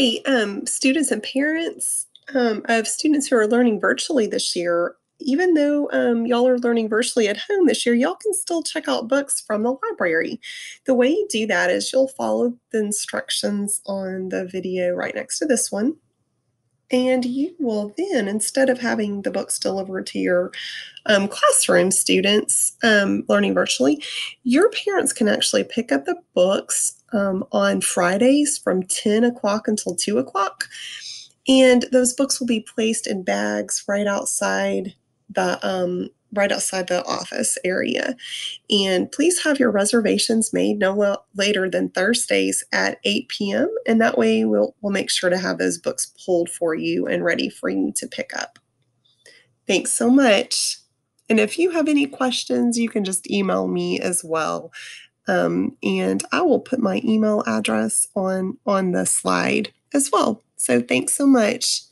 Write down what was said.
Hey, um, students and parents um, of students who are learning virtually this year, even though um, y'all are learning virtually at home this year, y'all can still check out books from the library. The way you do that is you'll follow the instructions on the video right next to this one. And you will then, instead of having the books delivered to your um, classroom students um, learning virtually, your parents can actually pick up the books um, on Fridays from 10 o'clock until 2 o'clock. And those books will be placed in bags right outside the um, right outside the office area. And please have your reservations made no later than Thursdays at 8 p.m. And that way we'll, we'll make sure to have those books pulled for you and ready for you to pick up. Thanks so much. And if you have any questions, you can just email me as well. Um, and I will put my email address on on the slide as well. So thanks so much.